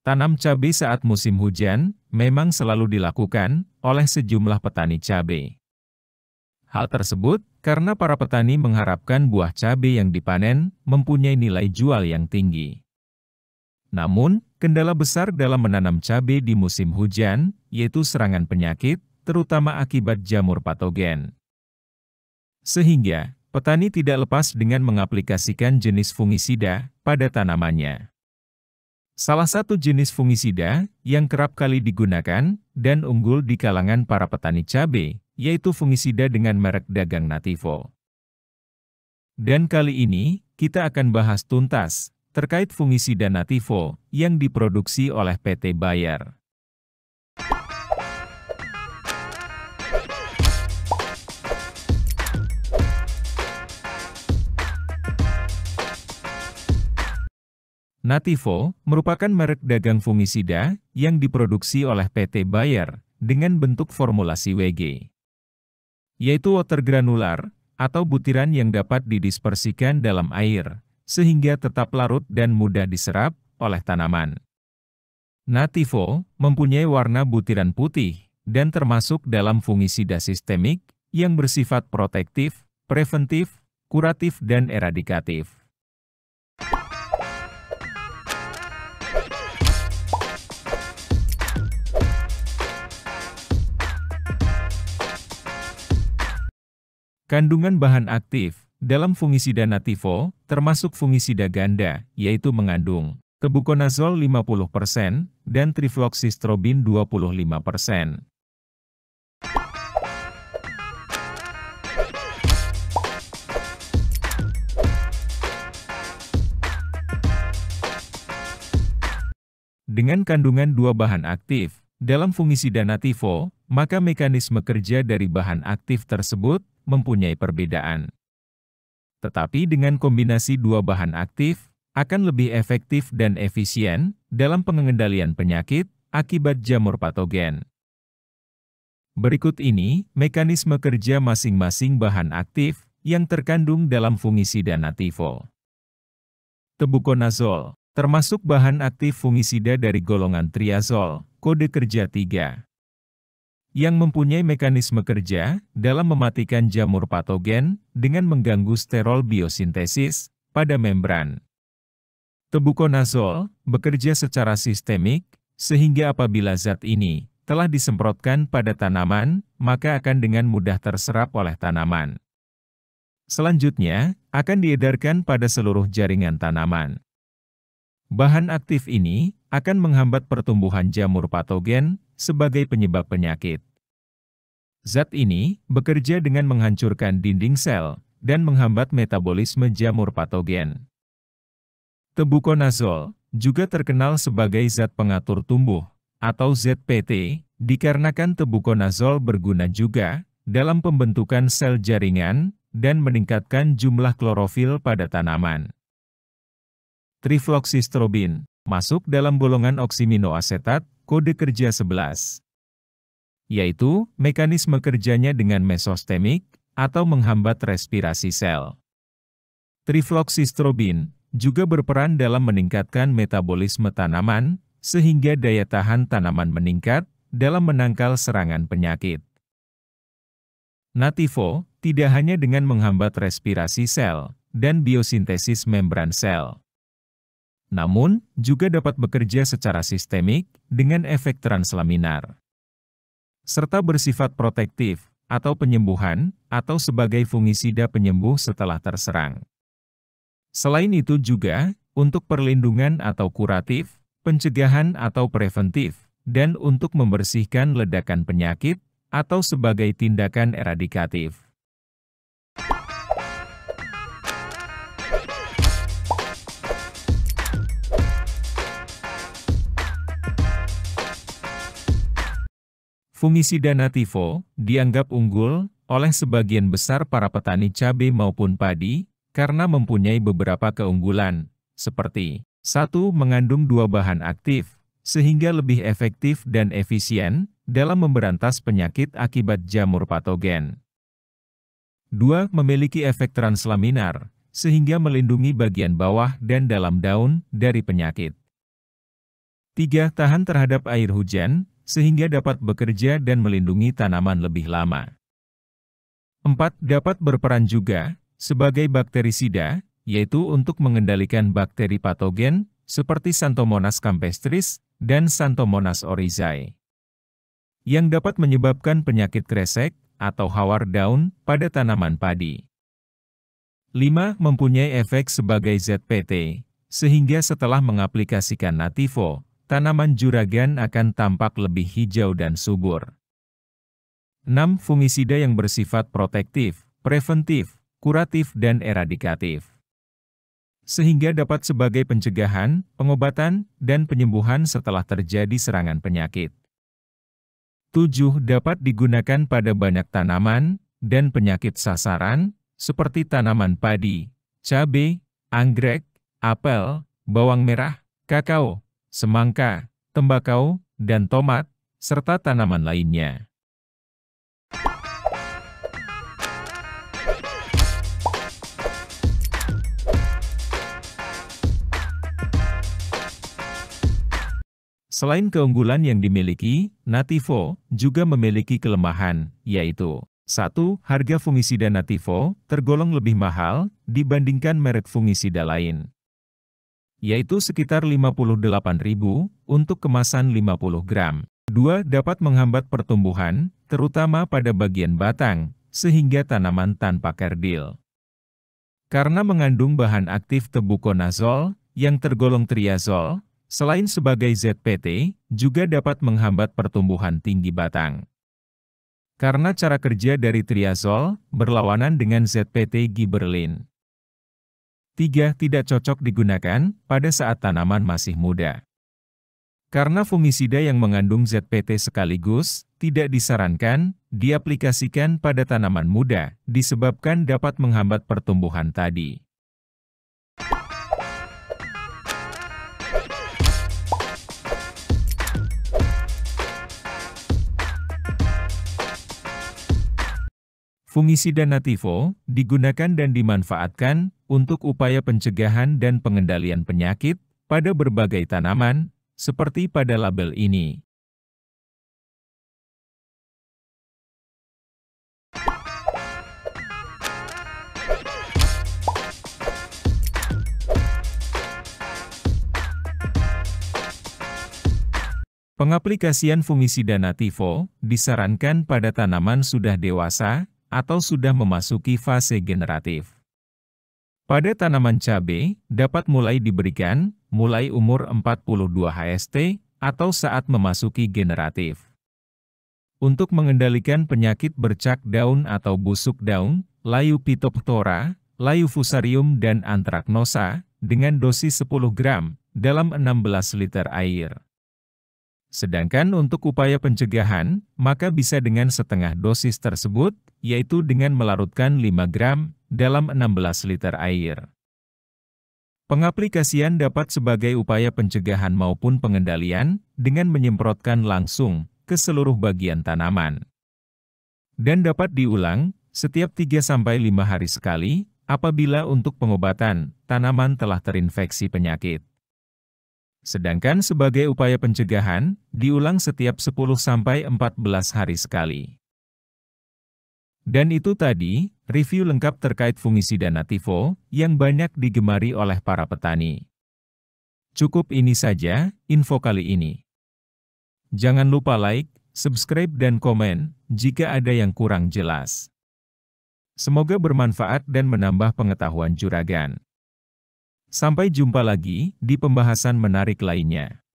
Tanam cabai saat musim hujan memang selalu dilakukan oleh sejumlah petani cabai. Hal tersebut karena para petani mengharapkan buah cabai yang dipanen mempunyai nilai jual yang tinggi. Namun, kendala besar dalam menanam cabai di musim hujan yaitu serangan penyakit, terutama akibat jamur patogen. Sehingga, petani tidak lepas dengan mengaplikasikan jenis fungisida pada tanamannya salah satu jenis fungisida yang kerap kali digunakan dan unggul di kalangan para petani cabai, yaitu fungisida dengan merek dagang Nativo. Dan kali ini, kita akan bahas tuntas terkait fungisida Nativo yang diproduksi oleh PT Bayer. Nativo merupakan merek dagang fungisida yang diproduksi oleh PT Bayer dengan bentuk formulasi WG, yaitu water granular atau butiran yang dapat didispersikan dalam air, sehingga tetap larut dan mudah diserap oleh tanaman. Nativo mempunyai warna butiran putih dan termasuk dalam fungisida sistemik yang bersifat protektif, preventif, kuratif, dan eradikatif. Kandungan bahan aktif dalam fungisida nativo, termasuk fungisida ganda, yaitu mengandung kebukonazol 50% dan trifloxistrobin 25%. Dengan kandungan dua bahan aktif dalam fungisida nativo, maka mekanisme kerja dari bahan aktif tersebut mempunyai perbedaan. Tetapi dengan kombinasi dua bahan aktif, akan lebih efektif dan efisien dalam pengendalian penyakit akibat jamur patogen. Berikut ini mekanisme kerja masing-masing bahan aktif yang terkandung dalam fungisida natifol. Tebukonazol termasuk bahan aktif fungisida dari golongan triazol, kode kerja 3 yang mempunyai mekanisme kerja dalam mematikan jamur patogen dengan mengganggu sterol biosintesis pada membran. Tebukonazol bekerja secara sistemik, sehingga apabila zat ini telah disemprotkan pada tanaman, maka akan dengan mudah terserap oleh tanaman. Selanjutnya, akan diedarkan pada seluruh jaringan tanaman. Bahan aktif ini akan menghambat pertumbuhan jamur patogen sebagai penyebab penyakit. Zat ini bekerja dengan menghancurkan dinding sel dan menghambat metabolisme jamur patogen. Tebukonazol juga terkenal sebagai zat pengatur tumbuh atau ZPT dikarenakan tebukonazol berguna juga dalam pembentukan sel jaringan dan meningkatkan jumlah klorofil pada tanaman. Trifloxystrobin masuk dalam golongan oksiminoasetat Kode Kerja 11 yaitu mekanisme kerjanya dengan mesostemik atau menghambat respirasi sel. Trifloxistrobin juga berperan dalam meningkatkan metabolisme tanaman, sehingga daya tahan tanaman meningkat dalam menangkal serangan penyakit. Nativo tidak hanya dengan menghambat respirasi sel dan biosintesis membran sel, namun juga dapat bekerja secara sistemik dengan efek translaminar, serta bersifat protektif atau penyembuhan, atau sebagai fungisida penyembuh setelah terserang. Selain itu juga, untuk perlindungan atau kuratif, pencegahan atau preventif, dan untuk membersihkan ledakan penyakit, atau sebagai tindakan eradikatif. Fungisida nativo dianggap unggul oleh sebagian besar para petani cabai maupun padi karena mempunyai beberapa keunggulan, seperti satu mengandung dua bahan aktif, sehingga lebih efektif dan efisien dalam memberantas penyakit akibat jamur patogen. 2. Memiliki efek translaminar, sehingga melindungi bagian bawah dan dalam daun dari penyakit. 3. Tahan terhadap air hujan, sehingga dapat bekerja dan melindungi tanaman lebih lama. 4. Dapat berperan juga sebagai bakterisida, yaitu untuk mengendalikan bakteri patogen seperti Santomonas campestris dan Santomonas oryzae yang dapat menyebabkan penyakit kresek atau hawar daun pada tanaman padi. 5. Mempunyai efek sebagai ZPT, sehingga setelah mengaplikasikan Nativo, tanaman juragan akan tampak lebih hijau dan subur. 6. Fungisida yang bersifat protektif, preventif, kuratif dan eradikatif. Sehingga dapat sebagai pencegahan, pengobatan, dan penyembuhan setelah terjadi serangan penyakit. 7. Dapat digunakan pada banyak tanaman dan penyakit sasaran, seperti tanaman padi, cabai, anggrek, apel, bawang merah, kakao, semangka, tembakau, dan tomat, serta tanaman lainnya. Selain keunggulan yang dimiliki, Nativo juga memiliki kelemahan, yaitu 1. Harga fungisida Nativo tergolong lebih mahal dibandingkan merek fungisida lain yaitu sekitar 58.000 untuk kemasan 50 gram. 2. Dapat menghambat pertumbuhan, terutama pada bagian batang, sehingga tanaman tanpa kerdil. Karena mengandung bahan aktif konazol, yang tergolong triazol, selain sebagai ZPT, juga dapat menghambat pertumbuhan tinggi batang. Karena cara kerja dari triazol berlawanan dengan ZPT Giberlin. 3. Tidak cocok digunakan pada saat tanaman masih muda. Karena fungisida yang mengandung ZPT sekaligus tidak disarankan diaplikasikan pada tanaman muda disebabkan dapat menghambat pertumbuhan tadi. Fungisida nativo digunakan dan dimanfaatkan untuk upaya pencegahan dan pengendalian penyakit pada berbagai tanaman, seperti pada label ini. Pengaplikasian fungisida nativo disarankan pada tanaman sudah dewasa atau sudah memasuki fase generatif. Pada tanaman cabai, dapat mulai diberikan mulai umur 42 HST atau saat memasuki generatif. Untuk mengendalikan penyakit bercak daun atau busuk daun, layu pitoptora, layu fusarium dan antraknosa dengan dosis 10 gram dalam 16 liter air. Sedangkan untuk upaya pencegahan, maka bisa dengan setengah dosis tersebut yaitu dengan melarutkan 5 gram dalam 16 liter air. Pengaplikasian dapat sebagai upaya pencegahan maupun pengendalian dengan menyemprotkan langsung ke seluruh bagian tanaman. Dan dapat diulang setiap 3-5 hari sekali apabila untuk pengobatan tanaman telah terinfeksi penyakit. Sedangkan sebagai upaya pencegahan, diulang setiap 10-14 hari sekali. Dan itu tadi, review lengkap terkait fungisida nativo, yang banyak digemari oleh para petani. Cukup ini saja, info kali ini. Jangan lupa like, subscribe dan komen, jika ada yang kurang jelas. Semoga bermanfaat dan menambah pengetahuan juragan. Sampai jumpa lagi di pembahasan menarik lainnya.